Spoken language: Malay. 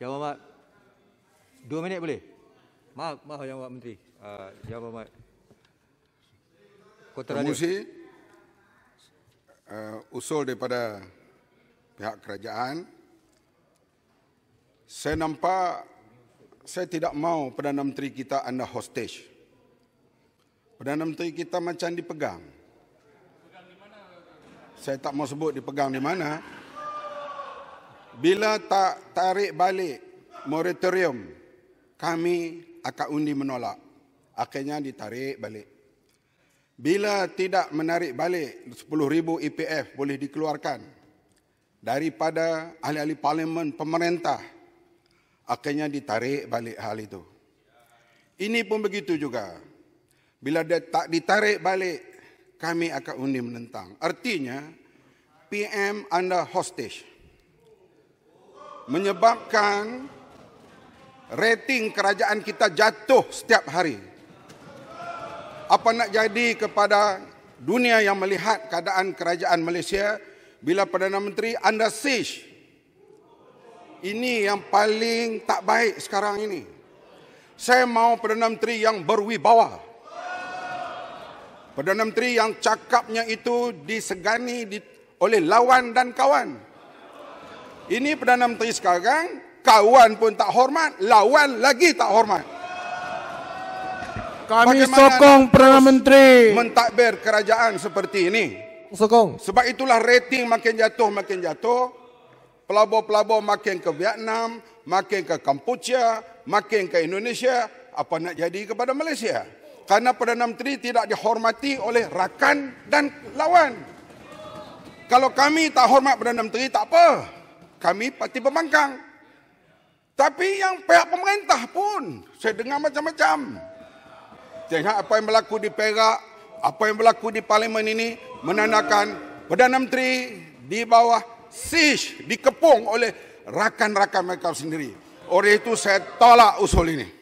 Yang Mohamad Dua minit boleh? Maaf, maaf Yang Mohamad Menteri uh, ah, Yang Mohamad Kota Raja Pengurusi uh, Usul daripada pihak kerajaan Saya nampak Saya tidak mahu Perdana Menteri kita anda hostage Perdana Menteri kita macam dipegang Saya tak mau sebut dipegang di mana bila tak tarik balik moratorium, kami akan undi menolak. Akhirnya ditarik balik. Bila tidak menarik balik, 10,000 EPF boleh dikeluarkan daripada ahli-ahli parlimen pemerintah. Akhirnya ditarik balik hal itu. Ini pun begitu juga. Bila dia tak ditarik balik, kami akan undi menentang. Artinya, PM anda hostage menyebabkan rating kerajaan kita jatuh setiap hari. Apa nak jadi kepada dunia yang melihat keadaan kerajaan Malaysia bila Perdana Menteri anda siege? Ini yang paling tak baik sekarang ini. Saya mahu Perdana Menteri yang berwibawa. Perdana Menteri yang cakapnya itu disegani oleh lawan dan kawan. Ini Perdana Menteri sekarang, kawan pun tak hormat, lawan lagi tak hormat. Kami Bagaimana sokong Perdana Menteri. Mentadbir kerajaan seperti ini. Sokong. Sebab itulah rating makin jatuh, makin jatuh. Pelabur-pelabur makin ke Vietnam, makin ke Kampuchea, makin ke Indonesia. Apa nak jadi kepada Malaysia? Karena Perdana Menteri tidak dihormati oleh rakan dan lawan. Kalau kami tak hormat Perdana Menteri, tak apa kami pasti pembangkang. Tapi yang pihak pemerintah pun, saya dengar macam-macam. Tengok apa yang berlaku di Perak, apa yang berlaku di Parlimen ini, menandakan Perdana Menteri di bawah siege, dikepung oleh rakan-rakan mereka sendiri. Oleh itu saya tolak usul ini.